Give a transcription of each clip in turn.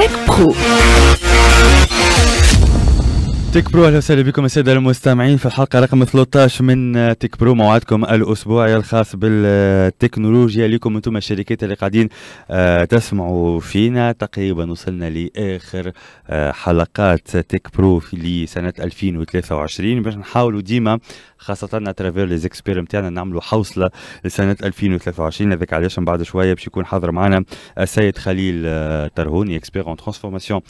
Tech Pro. تيك برو اهلا وسهلا بكم الساده المستمعين في الحلقه رقم 13 من آه، تيك برو موعدكم الاسبوعي الخاص بالتكنولوجيا لكم انتم الشركات اللي قاعدين آه، تسمعوا فينا تقريبا وصلنا لاخر آه، حلقات تيك برو لسنه 2023 باش نحاولوا ديما خاصة اترافير لي زيكسبير نتاعنا نعملوا حوصلة لسنة 2023 هذاك علاش من بعد شوية باش يكون حاضر معنا السيد خليل ترهوني اكسبير اون ترانسفورماسيون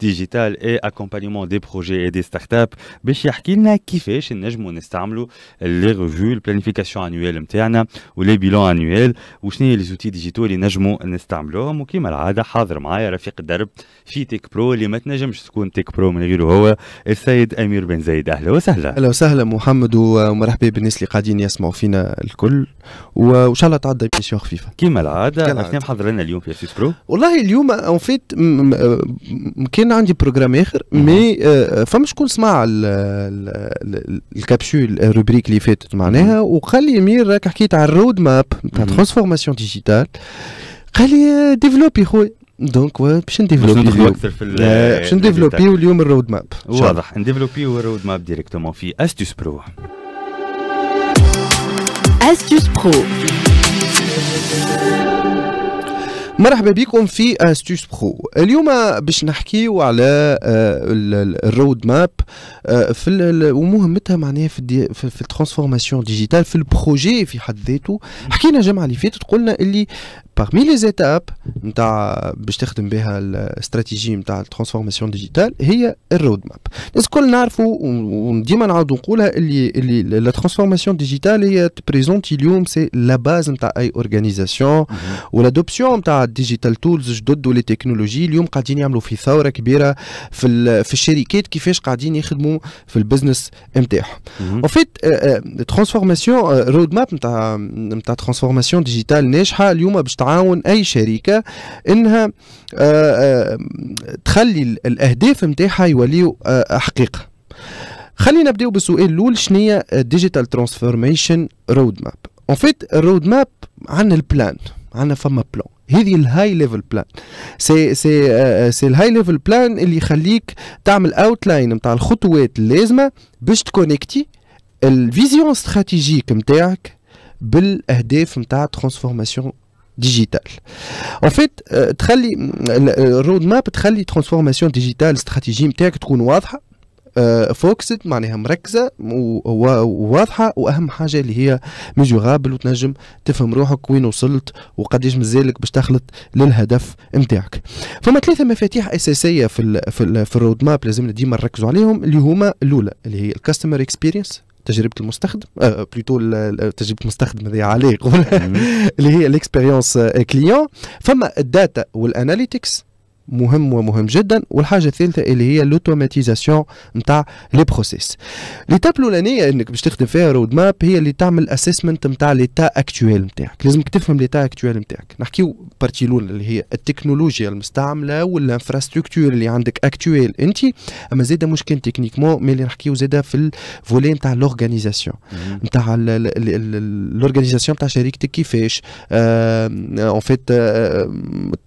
ديجيتال اي اكومبانيمون دي بروجي اي دي ستارت اب باش يحكي لنا كيفاش نجموا نستعملوا لي ريفيو البلانيفيكاسيون انويل نتاعنا ولي بيلون انويل وشنو هي لي زوتي ديجيتو اللي نجموا نستعملوهم وكيما العاده حاضر معايا رفيق الدرب في تيك برو اللي ما تنجمش تكون تيك برو من غيره هو السيد امير بن زايد اهلا وسهلا اهلا وسهلا محمد ومرحبا بالناس اللي قاعدين يسمعوا فينا الكل وان شاء الله تعدى بيسيون خفيفه كيما العاده شنو محضر لنا اليوم في سيس برو والله اليوم اون فيت كان عندي بروجرام اخر مي euh، فمش شكون سمع الكابسول الروبريك اللي فاتت معناها وقال لي امير راك حكيت على الرود ماب تاع ترانسفورماسيون ديجيتال قال لي ديفلوبي خويا دونك باش نديفلوبي باش اكثر في باش اليوم الرود ماب واضح نديفلوبي الرود ماب ديريكتومون في استوس برو استوس برو مرحبا بكم في استوس برو اليوم باش نحكيو على آه، الرود ماب آه، في ومهمتها معناها في في الترانسفورماسيون ديجيتال في البروجي في حد ذاته حكينا جمع اللي فاتت قلنا اللي باغمي لي زيتاب نتاع باش تخدم بها الاستراتيجي نتاع الترانسفورماسيون ديجيتال هي الرود ماب الناس الكل نعرفوا وديما نعاودوا نقولها اللي اللي لا ترانسفورماسيون ديجيتال هي بريزونتي اليوم سي لا باز نتاع اي اورغانيزاسيون والادوبسيون نتاع الديجيتال تولز جدد ولي تكنولوجي اليوم قاعدين يعملوا في ثوره كبيره في في الشركات كيفاش قاعدين يخدموا في البزنس نتاعهم اون فيت ترانسفورماسيون رود ماب نتاع نتاع ترانسفورماسيون ديجيتال ناجحه اليوم باش تعاون اي شركه انها آه، آه، تخلي الاهداف نتاعها يوليو آه، حقيقه خلينا نبداو بالسؤال الاول شنو ديجيتال ترانسفورميشن رود ماب اون فيت الرود ماب عن البلان عندنا فما بلان هذه الهاي ليفل بلان سي سي سي الهاي ليفل بلان اللي يخليك تعمل اوتلاين نتاع الخطوات اللازمه باش تكونكتي الفيزيون استراتيجيك نتاعك بالاهداف نتاع ترانسفورماسيون ديجيتال اون فيت تخلي الرود ماب تخلي ترانسفورماسيون ديجيتال استراتيجي نتاعك تكون واضحه فوكسد آه، معناها مركزه وواضحه واهم حاجه اللي هي ميجورابل وتنجم تفهم روحك وين وصلت وقديش مازالك باش تخلط للهدف نتاعك فما ثلاثه مفاتيح اساسيه في الـ في, في الرود ماب لازمنا ديما نركزوا عليهم اللي هما الاولى اللي هي الكاستمر اكسبيرينس تجربه المستخدم آه بلوتو تجربه المستخدم هذه عليه اللي هي الاكسبيريونس آه، كليون فما الداتا والاناليتكس مهم ومهم جدا والحاجه الثالثه اللي هي لوتوماتيزاسيون نتاع لي بروسيس ليتاب الاولانيه انك باش تخدم فيها رود ماب هي اللي تعمل اسيسمنت نتاع ليتا اكتويل نتاعك لازمك تفهم ليتا اكتويل نتاعك نحكيو بارتي الاولى اللي هي التكنولوجيا المستعمله والانفراستركتور اللي عندك اكتويل انت اما زاده مش كان تكنيكمون مي اللي نحكيو زاده في الفولي نتاع لورغانيزاسيون نتاع لورغانيزاسيون نتاع شركتك كيفاش اون فيت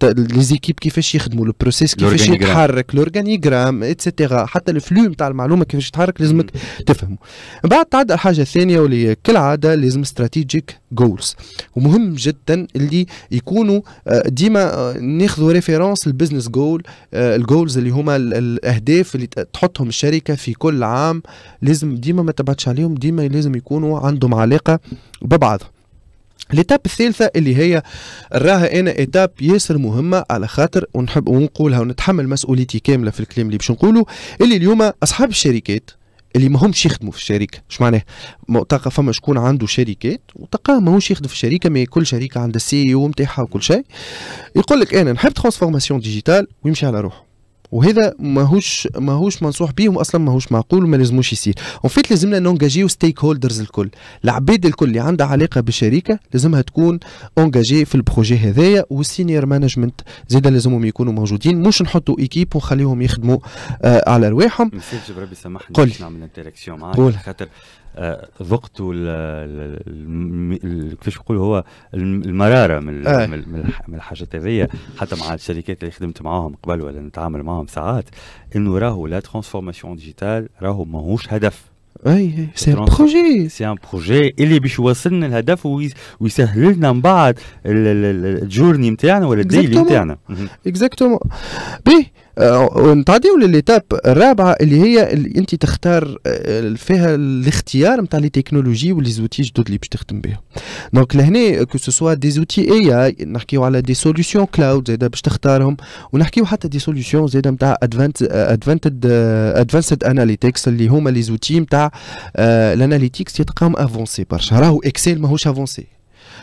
لي زيكيب كيفاش يخدموا البروسيس كيفاش يتحرك لورغانيغرام اتسيتيرا حتى الفلو نتاع المعلومه كيفاش يتحرك لازمك تفهمه من بعد تعدى الحاجه الثانيه واللي كالعاده لازم استراتيجيك جولز ومهم جدا اللي يكونوا آه، ديما آه، ناخذوا ريفيرونس البزنس جول الجولز اللي هما الاهداف اللي تحطهم الشركه في كل عام لازم ديما ما تبعدش عليهم ديما لازم يكونوا عندهم علاقه ببعضهم الإتاب الثالثة اللي هي راها أنا إتاب ياسر مهمة على خاطر ونحب ونقولها ونتحمل مسؤوليتي كاملة في الكلام اللي باش نقوله اللي اليوم أصحاب الشركات اللي ما همش يخدموا في الشركه اش معناه تلقى فما شكون عنده شركات وتلقاه ماهوش يخدم في الشركه مي كل شركه عندها السي او نتاعها وكل شيء يقول لك انا نحب ترانسفورماسيون ديجيتال ويمشي على روحه وهذا ماهوش ماهوش منصوح به واصلا ماهوش معقول وما لازموش يصير اون فيت لازمنا نونجاجيو ستيك هولدرز الكل العباد الكل اللي عندها علاقه بالشركه لازمها تكون اونجاجي في البروجي هذايا والسينيور مانجمنت زاد لازمهم يكونوا موجودين مش نحطوا ايكيب ونخليهم يخدموا آه على رواحهم مسير جبربي سامحني نعمل انتراكسيون معاك خاطر ذقت كيفاش نقول هو المراره من آه. من الحاجات هذيا حتى مع الشركات اللي خدمت معاهم قبل ولا نتعامل معاهم ساعات انه راهو لا ترانسفورماسيون ديجيتال راهو ماهوش هدف اي سي ان بروجي سي ان بروجي اللي باش يوصلنا الهدف ويسهل لنا من بعد الجورني نتاعنا ولا الديلي نتاعنا اكزاكتومون بيه نتعديو آه، لليتاب الرابعه اللي هي اللي انت تختار آه، فيها الاختيار نتاع لي تكنولوجي ولي زوتي جدد اللي باش تخدم بها دونك لهنا كو سوا دي زوتي اي اي نحكيو على دي سوليوشن كلاود زاده باش تختارهم ونحكيو حتى دي سوليوشن زاده نتاع ادفانت ادفانتد ادفانسد اناليتكس اللي هما لي زوتي نتاع الاناليتكس يتقام افونسي برشا راهو اكسل ماهوش افونسي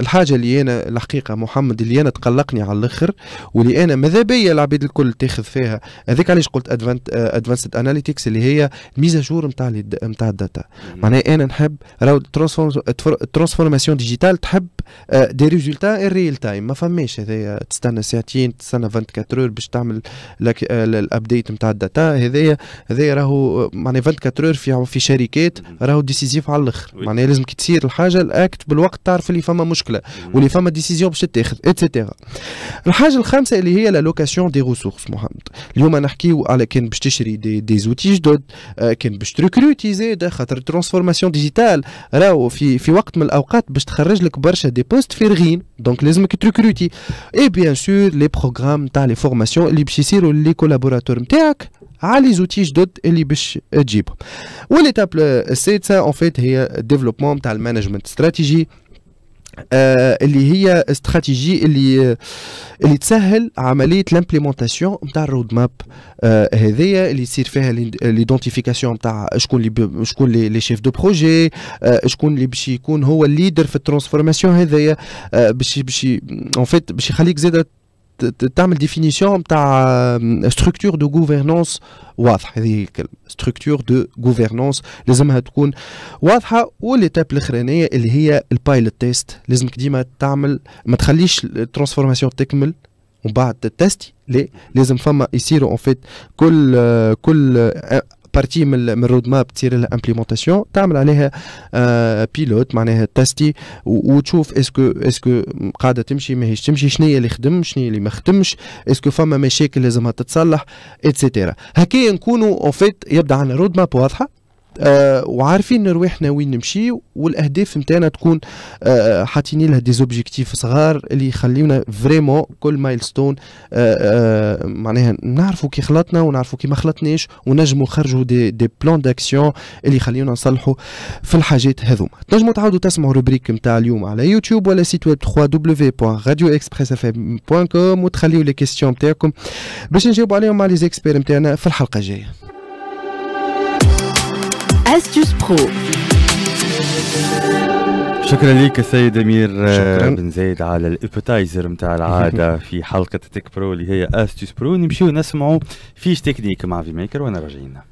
الحاجه اللي انا الحقيقه محمد اللي انا تقلقني على الاخر واللي انا ماذا بيا العباد الكل تاخذ فيها هذيك علاش قلت ادفانسد اناليتكس آه، اللي هي ميزاجور جور نتاع نتاع الداتا معناها انا نحب راهو ترانسفورماسيون ديجيتال تحب دي ريزولتا ريل تايم ما فماش هذايا تستنى ساعتين تستنى 24 اور باش تعمل لك آه، الابديت نتاع الداتا هذايا هذايا راهو آه، معناها 24 اور في في شركات راهو ديسيزيف على الاخر معناها لازم كي تصير الحاجه الاكت بالوقت تعرف اللي فما مشكل الحفله واللي فما ديسيزيون باش تتاخذ اتسيتيرا الحاجه الخامسه اللي هي لا لوكاسيون دي ريسورس محمد اليوم نحكيو على كان باش تشري دي دي زوتي جدد كان باش تريكروتي زاد خاطر ترانسفورماسيون ديجيتال راهو في في وقت من الاوقات باش تخرج لك برشا دي بوست فارغين دونك لازمك تريكروتي اي بيان سور لي بروغرام تاع لي فورماسيون اللي باش يصيروا لي كولابوراتور نتاعك على لي زوتي جدد اللي باش تجيبهم وليتاب السادسه اون فيت هي الديفلوبمون تاع المانجمنت استراتيجي آه اللي هي استراتيجي اللي اللي تسهل عمليه لامبليمونتاسيون نتاع الرود ماب آه هذايا اللي يصير فيها ليدونتيفيكاسيون نتاع شكون اللي شكون لي شيف دو بروجي آه شكون اللي باش يكون هو الليدر في الترانسفورماسيون هذايا آه، باش باش اون فيت باش يخليك زاده تعمل ديفينيسيون تاع ستركتور دو غوفرنونس واضح هذه الكلمه ستركتور دو غوفرنونس لازمها تكون واضحه والليتاب الاخرانيه اللي هي البايلوت تيست لازمك ديما تعمل ما تخليش الترانسفورماسيون تكمل ومن بعد تيست لا لازم فما يصيروا اون فيت كل آه، كل آه، بارتي من من الرود ماب تصير لها امبليمونتاسيون تعمل عليها بيلوت آه، معناها تستي وتشوف اسكو اسكو قاعده تمشي ماهيش تمشي شنو اللي خدم شنو اللي ما خدمش اسكو فما مشاكل لازمها تتصلح اتسيتيرا هكايا نكونوا اون فيت يبدا عندنا رود ماب واضحه آه، وعارفين رواحنا وين نمشي والاهداف نتاعنا تكون آه، حاطين لها دي زوبجيكتيف صغار اللي يخليونا فريمون كل مايلستون آه، معناها نعرفوا كي خلطنا ونعرفوا كي ما خلطناش ونجموا نخرجوا دي, دي بلان داكسيون اللي يخليونا نصلحوا في الحاجات هذوما تنجموا تعاودوا تسمعوا روبريك نتاع اليوم على يوتيوب ولا سيت ويب 3w.radioexpressfm.com وتخليوا لي كيستيون نتاعكم باش نجاوبوا عليهم مع لي زيكسبير نتاعنا في الحلقه الجايه استوس برو شكرا لك السيد امير آه، شكرا. بن زايد على الابتايزر نتاع العاده في حلقه تيك برو اللي هي استيوس برو نمشيو نسمعوا فيش تكنيك مع في ميكر وانا راجعين